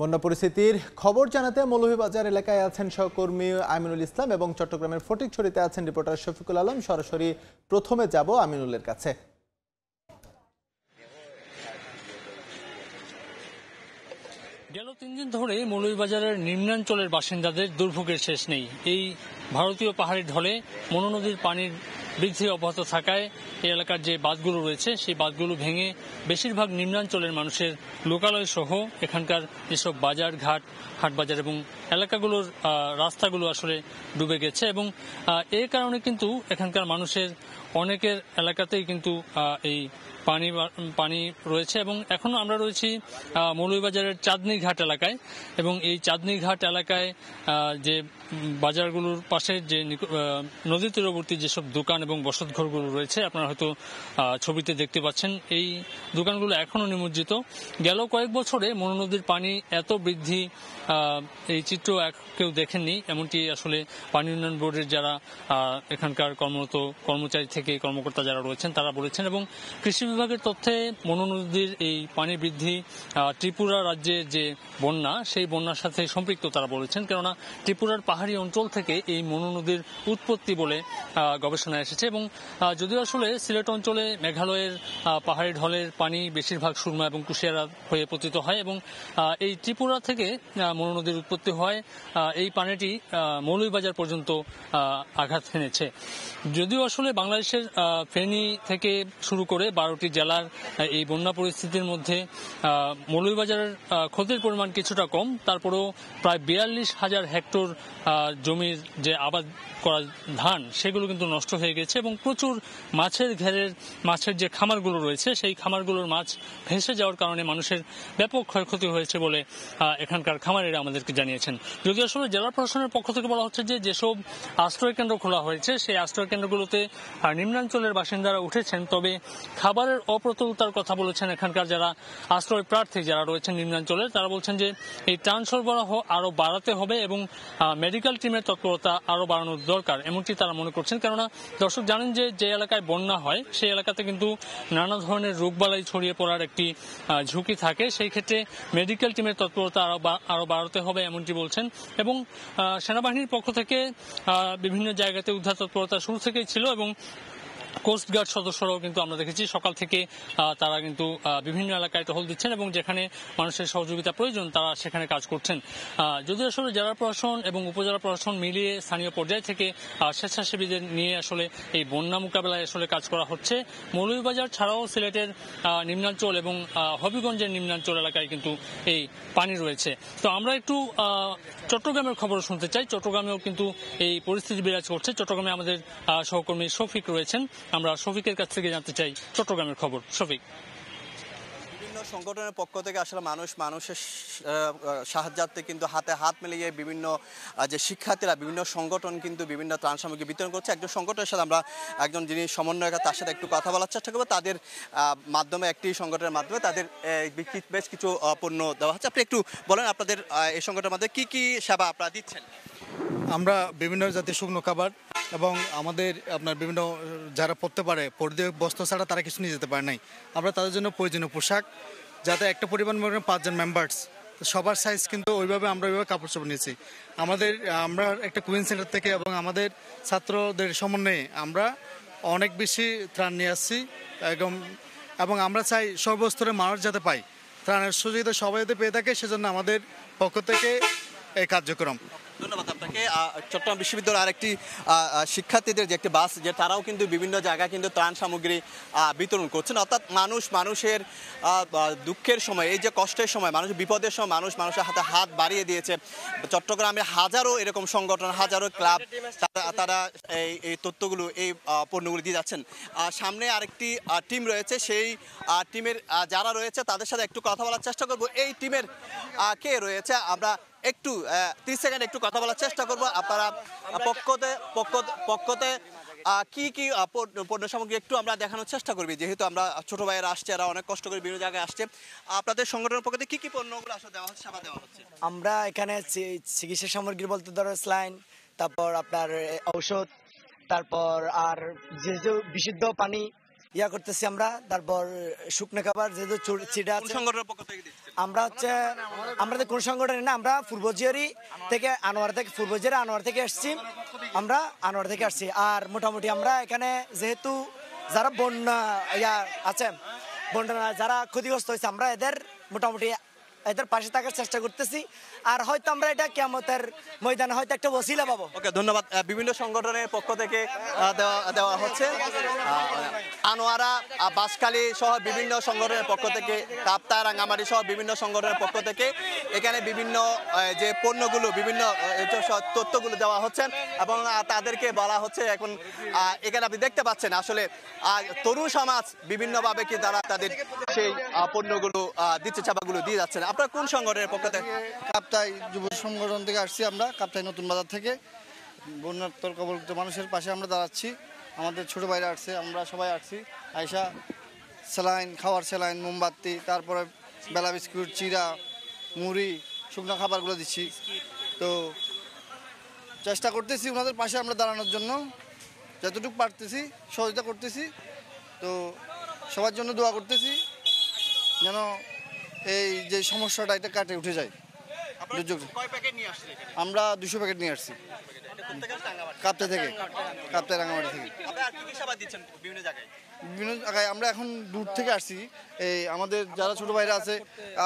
বন্যা পরিস্থিতির খবর জানাতে মৌলভীবাজার এলাকায় আছেন সহকর্মী আমিনুল ইসলাম এবং চট্টগ্রামের ফটিকছড়িতে আছেন রিপোর্টার শফিকুল আলম সরাসরি প্রথমে যাব আমিনুলের কাছে গেল তিন দিন ধরে মৌলভীবাজারের নিম্নাঞ্চলের বাসিন্দাদের দুর্ভোগের শেষ নেই এই ভারতীয় পাহাড়ের ঢলে মনোনদীর পানির বৃদ্ধি অব্যাহত থাকায় এই এলাকার যে বাসগুলো রয়েছে সেই বাসগুলো ভেঙে বেশিরভাগ নিম্নাঞ্চলের মানুষের লোকালয় সহ এখানকার যেসব বাজার ঘাট হাটবাজার এবং এলাকাগুলোর রাস্তাগুলো আসলে ডুবে গেছে এবং এর কারণে কিন্তু এখানকার মানুষের অনেকের এলাকাতেই কিন্তু এই পানি পানি রয়েছে এবং এখনও আমরা রয়েছি মৌলবাজারের চাঁদনি ঘাট এলাকায় এবং এই চাঁদনি ঘাট এলাকায় যে বাজারগুলোর পাশে যে নদী তীরবর্তী যেসব দোকান এবং বসতঘরগুলো রয়েছে আপনারা হয়তো ছবিতে দেখতে পাচ্ছেন এই দোকানগুলো এখনও নিমজ্জিত গেল কয়েক বছরে মনোনদীর পানি এত বৃদ্ধি এই চিত্র কেউ দেখেননি এমনটি আসলে পানি উন্নয়ন বোর্ডের যারা এখানকার কর্মরত কর্মচারী থেকে কর্মকর্তা যারা রয়েছেন তারা বলেছেন এবং কৃষি বিভাগের তথ্যে মনো নদীর এই পানি বৃদ্ধি ত্রিপুরা রাজ্যের যে বন্যা সেই বন্যার সাথে সম্পৃক্ত তারা বলেছেন কেননা ত্রিপুরার পাহাড়ি অঞ্চল থেকে এই মনো নদীর উৎপত্তি বলে গবেষণায় এসেছে এবং যদিও আসলে সিলেট অঞ্চলে মেঘালয়ের পাহাড়ি ঢলের পানি বেশিরভাগ সুরমা এবং কুশিয়ারা হয়ে পতিত হয় এবং এই ত্রিপুরা থেকে মনো নদীর উৎপত্তি হয় এই পানিটি মৌলভীবাজার পর্যন্ত আঘাত হেনেছে যদিও আসলে বাংলাদেশ বাংলাদেশের ফেনী থেকে শুরু করে বারোটি জেলার এই বন্যা পরিস্থিতির মধ্যে মৌলবাজারের ক্ষতির পরিমাণ কিছুটা কম তারপরেও প্রায় বিয়াল্লিশ হাজার হেক্টর জমির যে আবাদ করা ধান সেগুলো কিন্তু নষ্ট হয়ে গেছে এবং প্রচুর মাছের ঘেরের মাছের যে খামারগুলো রয়েছে সেই খামারগুলোর মাছ ভেসে যাওয়ার কারণে মানুষের ব্যাপক ক্ষয়ক্ষতি হয়েছে বলে এখানকার খামারেরা আমাদেরকে জানিয়েছেন যদিও আসলে জেলা প্রশাসনের পক্ষ থেকে বলা হচ্ছে যে যেসব আশ্রয় কেন্দ্র খোলা হয়েছে সেই আশ্রয় কেন্দ্রগুলোতে নিম্নাঞ্চলের বাসিন্দারা উঠেছেন তবে খাবারের অপ্রতুলতার কথা বলেছেন এখানকার যারা আশ্রয় প্রার্থী যারা রয়েছেন নিম্নাঞ্চলে তারা বলছেন যে এই ত্রাণ সরবরাহ আরও বাড়াতে হবে এবং মেডিকেল টিমের তৎপরতা আরও বাড়ানোর দরকার এমনটি তারা মনে করছেন কেননা দর্শক জানেন যে যে এলাকায় বন্যা হয় সেই এলাকাতে কিন্তু নানা ধরনের রোগবালাই ছড়িয়ে পড়ার একটি ঝুঁকি থাকে সেই ক্ষেত্রে মেডিকেল টিমের তৎপরতা আরও আরও বাড়াতে হবে এমনটি বলছেন এবং সেনাবাহিনীর পক্ষ থেকে বিভিন্ন জায়গাতে উদ্ধার তৎপরতা শুরু থেকেই ছিল এবং কোস্টগার্ড সদস্যরাও কিন্তু আমরা দেখেছি সকাল থেকে তারা কিন্তু বিভিন্ন এলাকায় টহল দিচ্ছেন এবং যেখানে মানুষের সহযোগিতা প্রয়োজন তারা সেখানে কাজ করছেন যদিও আসলে জেলা প্রশাসন এবং উপজেলা প্রশাসন মিলিয়ে স্থানীয় পর্যায় থেকে স্বেচ্ছাসেবীদের নিয়ে আসলে এই বন্যা মোকাবেলায় আসলে কাজ করা হচ্ছে মৌলভীবাজার ছাড়াও সিলেটের নিম্নাঞ্চল এবং হবিগঞ্জের নিম্নাঞ্চল এলাকায় কিন্তু এই পানি রয়েছে তো আমরা একটু চট্টগ্রামের খবর শুনতে চাই চট্টগ্রামেও কিন্তু এই পরিস্থিতি বিরাজ করছে চট্টগ্রামে আমাদের সহকর্মী শফিক রয়েছেন আমরা শফিকের কাছ থেকে জানতে চাই চট্টগ্রামের খবর শফিক বিভিন্ন সংগঠনের পক্ষ থেকে আসলে মানুষ মানুষের সাহায্যার্থে কিন্তু হাতে হাত মিলিয়ে বিভিন্ন যে শিক্ষার্থীরা বিভিন্ন সংগঠন কিন্তু বিভিন্ন ত্রাণ সামগ্রী বিতরণ করছে একজন সংগঠনের সাথে আমরা একজন যিনি সমন্বয়কার তার সাথে একটু কথা বলার চেষ্টা করবো তাদের মাধ্যমে একটি সংগঠনের মাধ্যমে তাদের বেশ কিছু পণ্য দেওয়া হচ্ছে আপনি একটু বলেন আপনাদের এই সংগঠনের মাধ্যমে কী কী সেবা আপনারা দিচ্ছেন আমরা বিভিন্ন জাতির শুকনো খাবার এবং আমাদের আপনার বিভিন্ন যারা পড়তে পারে পড়তে বস্ত্র ছাড়া তারা কিছু নিয়ে যেতে পারে নাই আমরা তাদের জন্য প্রয়োজনীয় পোশাক যাতে একটা পরিমাণ মনে পাঁচজন মেম্বার্স সবার সাইজ কিন্তু ওইভাবে আমরা ওইভাবে কাপড় চোপড় নিয়েছি আমাদের আমরা একটা কুইন সেন্টার থেকে এবং আমাদের ছাত্রদের সমন্বয়ে আমরা অনেক বেশি ত্রাণ নিয়ে আসছি একদম এবং আমরা চাই সর্বস্তরে মানুষ যাতে পাই ত্রাণের সুযোগিতা সবাই যাতে পেয়ে থাকে সেজন্য আমাদের পক্ষ থেকে এই কার্যক্রম ধন্যবাদ আপনাকে চট্টগ্রাম বিশ্ববিদ্যালয়ের আরেকটি শিক্ষার্থীদের যে একটি বাস যে তারাও কিন্তু বিভিন্ন জায়গায় কিন্তু ত্রাণ সামগ্রী বিতরণ করছেন অর্থাৎ মানুষ মানুষের দুঃখের সময় এই যে কষ্টের সময় মানুষ বিপদের সময় মানুষ মানুষের হাতে হাত বাড়িয়ে দিয়েছে চট্টগ্রামে হাজারো এরকম সংগঠন হাজারো ক্লাব তারা এই এই তথ্যগুলো এই পণ্যগুলো দিয়ে যাচ্ছেন সামনে আরেকটি টিম রয়েছে সেই টিমের যারা রয়েছে তাদের সাথে একটু কথা বলার চেষ্টা করব এই টিমের কে রয়েছে আমরা একটু ত্রিশ সেকেন্ড একটু কথা বলার চেষ্টা করবো আপনারা পক্ষতে পক্ষতে কি কি পণ্য সামগ্রী একটু আমরা দেখানোর চেষ্টা করবি যেহেতু আমরা ছোট ভাইয়েরা আসছে এরা অনেক কষ্ট করে বিভিন্ন জায়গায় আসছে আপনাদের সংগঠনের পক্ষে কি কি পণ্যগুলো আসলে দেওয়া হচ্ছে সেবা দেওয়া হচ্ছে আমরা এখানে চিকিৎসা সামগ্রী বলতে ধরো স্লাইন তারপর আপনার ঔষধ তারপর আর যে বিশুদ্ধ পানি ইয়া করতেছি আমরা তারপর শুকনো খাবার যেহেতু আমরা হচ্ছে আমরা কোন সংগঠনের না আমরা পূর্বজিয়ারি থেকে আনোয়ার থেকে পূর্বজিয়ারি আনোয়ার থেকে আসছি আমরা আনোয়ার থেকে আসছি আর মোটামুটি আমরা এখানে যেহেতু যারা বন্যা ইয়া আছে বন্যা যারা ক্ষতিগ্রস্ত হয়েছে আমরা এদের মোটামুটি এদের পাশে থাকার চেষ্টা করতেছি আর হয়তো আমরা এটা কেমতের ময়দানে হয়তো একটা বসিলা পাবো ওকে ধন্যবাদ বিভিন্ন সংগঠনের পক্ষ থেকে দেওয়া হচ্ছে আনোয়ারা বাসকালী সহ বিভিন্ন সংগঠনের পক্ষ থেকে কাপ্তা রাঙ্গামারি সহ বিভিন্ন সংগঠনের পক্ষ থেকে এখানে বিভিন্ন যে পণ্যগুলো বিভিন্ন তথ্যগুলো দেওয়া হচ্ছে এবং তাদেরকে বলা হচ্ছে এখন এখানে আপনি দেখতে পাচ্ছেন আসলে তরুণ সমাজ বিভিন্নভাবে কি তারা তাদের সেই পণ্যগুলো দিচ্ছে চাপাগুলো দিয়ে যাচ্ছেন আপনারা কোন সংগঠনের পক্ষ থেকে কাপ্তাই যুব সংগঠন থেকে আসছি আমরা কাপ্তাই নতুন বাজার থেকে বন্যাত্মর কবলিত মানুষের পাশে আমরা দাঁড়াচ্ছি আমাদের ছোট বাইরে আসছে আমরা সবাই আসছি আয়সা স্যালাইন খাওয়ার স্যালাইন মোমবাতি তারপরে বেলা বিস্কুট চিরা মুড়ি শুকনো খাবারগুলো দিচ্ছি তো চেষ্টা করতেছি ওনাদের পাশে আমরা দাঁড়ানোর জন্য যতটুকু পারতেছি সহযোগিতা করতেছি তো সবার জন্য দোয়া করতেছি যেন এই যে সমস্যাটা এটা কাটে উঠে যায় দুর্যোগ আমরা দুশো প্যাকেট নিয়ে আসছি কাপ্তে থেকে কাপ্তে রাঙামাটি থেকে বিভিন্ন জায়গায় আমরা এখন দূর থেকে আসছি এই আমাদের যারা ছোট ভাইরা আছে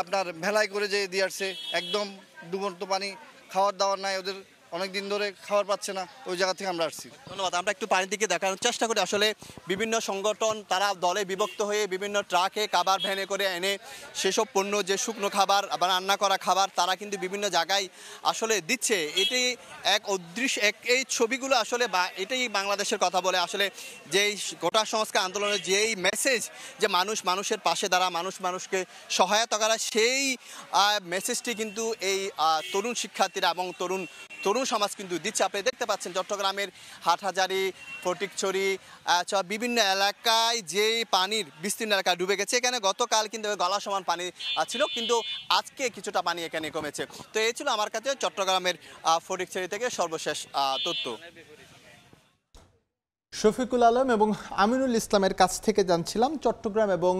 আপনার ভেলায় করে যে দিয়ে আসছে একদম ডুবন্ত পানি খাওয়ার দাওয়ার নাই ওদের অনেক দিন ধরে খাবার পাচ্ছে না ওই জায়গা থেকে আমরা আসছি ধন্যবাদ আমরা একটু পানির দিকে দেখানোর চেষ্টা করি আসলে বিভিন্ন সংগঠন তারা দলে বিভক্ত হয়ে বিভিন্ন ট্রাকে খাবার ভ্যানে করে এনে সেসব পণ্য যে শুকনো খাবার আবার রান্না করা খাবার তারা কিন্তু বিভিন্ন জায়গায় আসলে দিচ্ছে এটি এক অদৃশ্য এক এই ছবিগুলো আসলে বা এটাই বাংলাদেশের কথা বলে আসলে যেই গোটা সংস্কার আন্দোলনের যেই মেসেজ যে মানুষ মানুষের পাশে দাঁড়া মানুষ মানুষকে সহায়তা করা সেই মেসেজটি কিন্তু এই তরুণ শিক্ষার্থীরা এবং তরুণ তরুণ সমাজ কিন্তু দিচ্ছে আপনি দেখতে পাচ্ছেন চট্টগ্রামের হাটহাজারি ফটিকছড়ি বিভিন্ন এলাকায় যে পানির বিস্তীর্ণ এলাকা ডুবে গেছে এখানে গতকাল কিন্তু গলা সমান পানি ছিল কিন্তু আজকে কিছুটা পানি এখানে কমেছে তো এই ছিল আমার কাছে চট্টগ্রামের ফটিকছড়ি থেকে সর্বশেষ তথ্য শফিকুল আলম এবং আমিনুল ইসলামের কাছ থেকে জানছিলাম চট্টগ্রাম এবং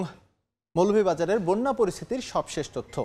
মৌলভীবাজারের বন্যা পরিস্থিতির সবশেষ তথ্য